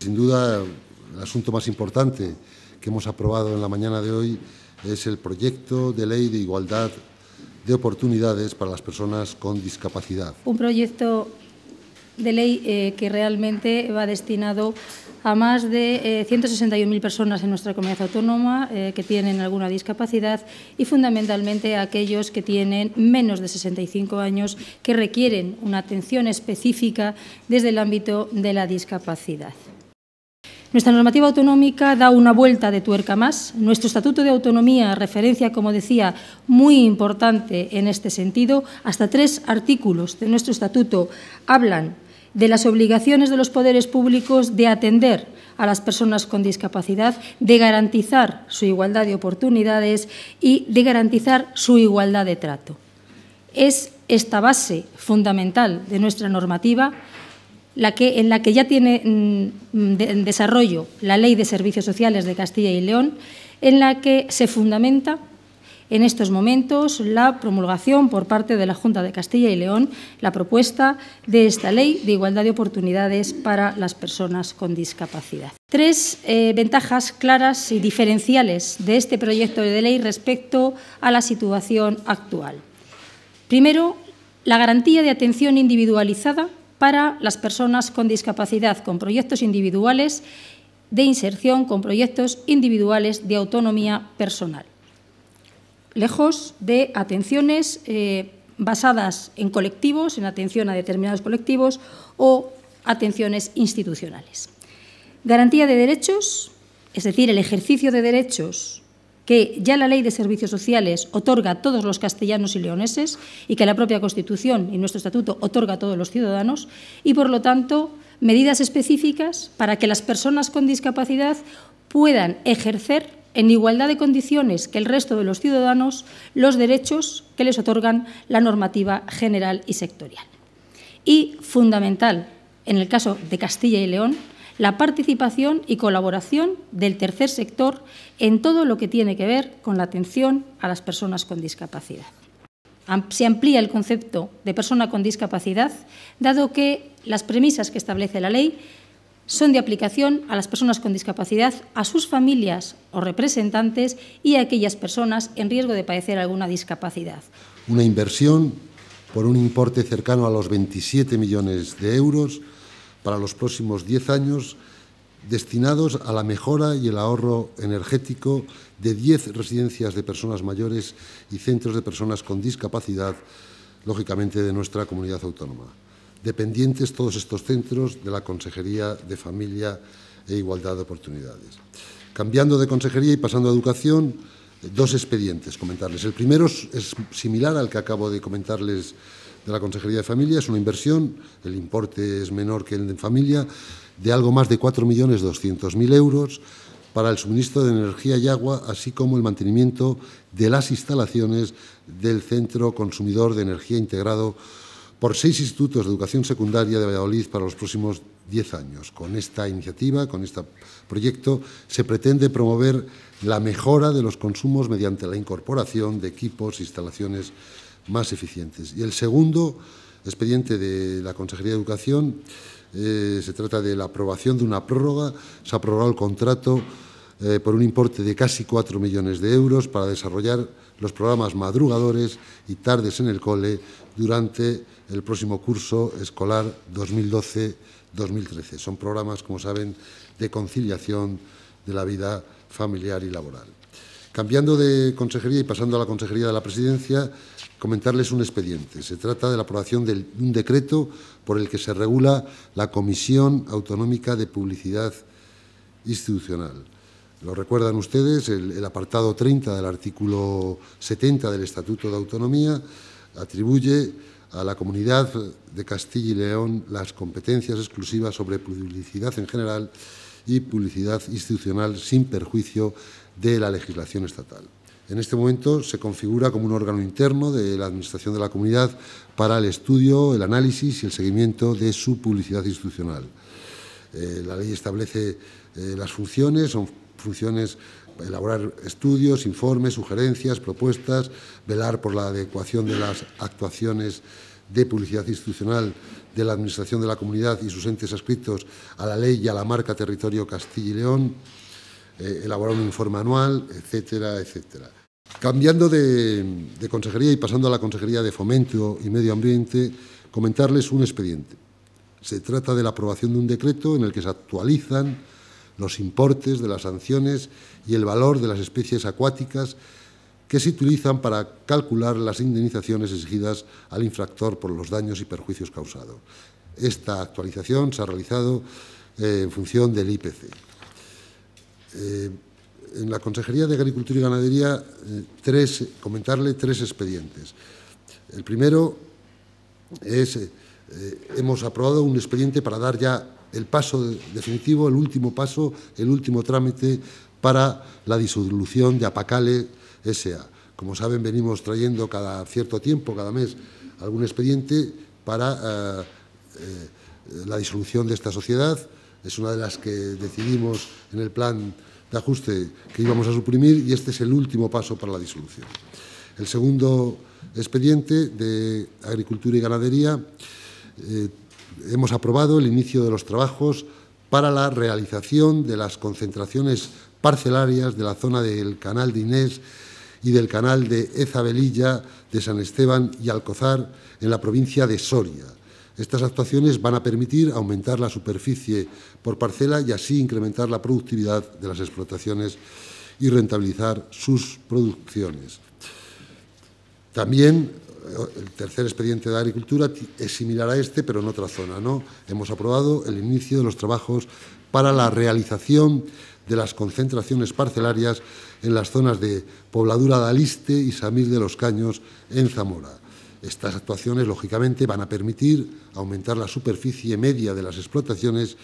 Sin duda, el asunto más importante que hemos aprobado en la mañana de hoy es el proyecto de ley de igualdad de oportunidades para las personas con discapacidad. Un proyecto de ley eh, que realmente va destinado a más de 161.000 eh, personas en nuestra comunidad autónoma eh, que tienen alguna discapacidad y fundamentalmente a aquellos que tienen menos de 65 años que requieren una atención específica desde el ámbito de la discapacidad. Nuestra normativa autonómica da una vuelta de tuerca más. Nuestro Estatuto de Autonomía referencia, como decía, muy importante en este sentido. Hasta tres artículos de nuestro Estatuto hablan de las obligaciones de los poderes públicos de atender a las personas con discapacidad, de garantizar su igualdad de oportunidades y de garantizar su igualdad de trato. Es esta base fundamental de nuestra normativa en la que ya tiene mm, mm, en desarrollo la Ley de Servicios Sociales de Castilla y León, en la que se fundamenta en estos momentos la promulgación por parte de la Junta de Castilla y León, la propuesta de esta ley de igualdad de oportunidades para las personas con discapacidad. Tres eh, ventajas claras y diferenciales de este proyecto de ley respecto a la situación actual. Primero, la garantía de atención individualizada para las personas con discapacidad, con proyectos individuales de inserción, con proyectos individuales de autonomía personal. Lejos de atenciones eh, basadas en colectivos, en atención a determinados colectivos o atenciones institucionales. Garantía de derechos, es decir, el ejercicio de derechos que ya la Ley de Servicios Sociales otorga a todos los castellanos y leoneses y que la propia Constitución y nuestro Estatuto otorga a todos los ciudadanos y, por lo tanto, medidas específicas para que las personas con discapacidad puedan ejercer en igualdad de condiciones que el resto de los ciudadanos los derechos que les otorgan la normativa general y sectorial. Y fundamental, en el caso de Castilla y León, la participación y colaboración del tercer sector en todo lo que tiene que ver con la atención a las personas con discapacidad. Se amplía el concepto de persona con discapacidad, dado que las premisas que establece la ley son de aplicación a las personas con discapacidad, a sus familias o representantes y a aquellas personas en riesgo de padecer alguna discapacidad. Una inversión por un importe cercano a los 27 millones de euros para los próximos 10 años destinados a la mejora y el ahorro energético de 10 residencias de personas mayores y centros de personas con discapacidad, lógicamente de nuestra comunidad autónoma. Dependientes todos estos centros de la Consejería de Familia e Igualdad de Oportunidades. Cambiando de consejería y pasando a educación, eh, dos expedientes comentarles. El primero es similar al que acabo de comentarles de la Consejería de Familia. Es una inversión, el importe es menor que el de familia, de algo más de 4.200.000 euros para el suministro de energía y agua, así como el mantenimiento de las instalaciones del Centro Consumidor de Energía Integrado por seis institutos de educación secundaria de Valladolid para los próximos 10 años. Con esta iniciativa, con este proyecto, se pretende promover la mejora de los consumos mediante la incorporación de equipos, instalaciones más eficientes. Y el segundo expediente de la Consejería de Educación eh, se trata de la aprobación de una prórroga. Se ha prorrogado el contrato eh, por un importe de casi 4 millones de euros para desarrollar los programas madrugadores y tardes en el cole durante el próximo curso escolar 2012-2013. Son programas, como saben, de conciliación de la vida familiar y laboral. Cambiando de consejería y pasando a la Consejería de la Presidencia, comentarles un expediente. Se trata de la aprobación de un decreto por el que se regula la Comisión Autonómica de Publicidad Institucional. Lo recuerdan ustedes, el, apartado 30 del artículo 70 del Estatuto de Autonomía atribuye a la comunidad de Castilla y León las competencias exclusivas sobre publicidad en general y publicidad institucional sin perjuicio de la legislación estatal. En este momento se configura como un órgano interno de la Administración de la Comunidad para el estudio, el análisis y el seguimiento de su publicidad institucional. Eh, la ley establece eh, las funciones, son funciones elaborar estudios, informes, sugerencias, propuestas, velar por la adecuación de las actuaciones de publicidad institucional de la Administración de la Comunidad y sus entes adscritos a la ley y a la marca Territorio Castilla y León, eh, elaborar un informe anual, etcétera, etcétera. Cambiando de, consejería y pasando a la Consejería de Fomento y Medio Ambiente, comentarles un expediente. Se trata de la aprobación de un decreto en el que se actualizan los importes de las sanciones y el valor de las especies acuáticas que se utilizan para calcular las indemnizaciones exigidas al infractor por los daños y perjuicios causados. Esta actualización se ha realizado eh, en función del IPC. Eh, en la Consejería de Agricultura y Ganadería, eh, tres, comentarle tres expedientes. El primero es, hemos aprobado un expediente para dar ya el paso definitivo, el último paso, el último trámite para la disolución de Apacale S.A. Como saben, venimos trayendo cada cierto tiempo, cada mes, algún expediente para eh, eh, la disolución de esta sociedad. Es una de las que decidimos en el plan de ajuste que íbamos a suprimir y este es el último paso para la disolución. El segundo expediente de Agricultura y Ganadería, eh, hemos aprobado el inicio de los trabajos para la realización de las concentraciones parcelarias de la zona del Canal de Inés y del canal de Ezabelilla, de San Esteban y Alcozar, en la provincia de Soria. Estas actuaciones van a permitir aumentar la superficie por parcela y así incrementar la productividad de las explotaciones y rentabilizar sus producciones. También eh, el tercer expediente de agricultura es similar a este, pero en otra zona. ¿no? Hemos aprobado el inicio de los trabajos para la realización de las concentraciones parcelarias en las zonas de Pobladura de Aliste y Samil de los Caños en Zamora. Estas actuaciones, lógicamente, van a permitir aumentar la superficie media de las explotaciones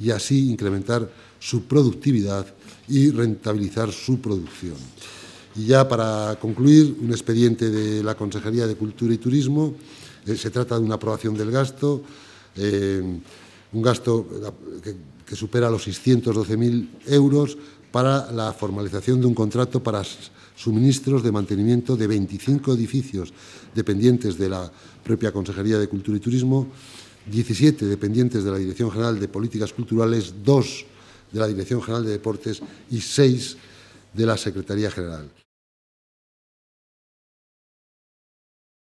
y así incrementar su productividad y rentabilizar su producción. Y ya para concluir, un expediente de la Consejería de Cultura y Turismo. Eh, se trata de una aprobación del gasto. Eh, un gasto que, supera los 612.000 euros para la formalización de un contrato para suministros de mantenimiento de 25 edificios dependientes de la propia Consejería de Cultura y Turismo, 17 dependientes de la Dirección General de Políticas Culturales, 2 de la Dirección General de Deportes y 6 de la Secretaría General.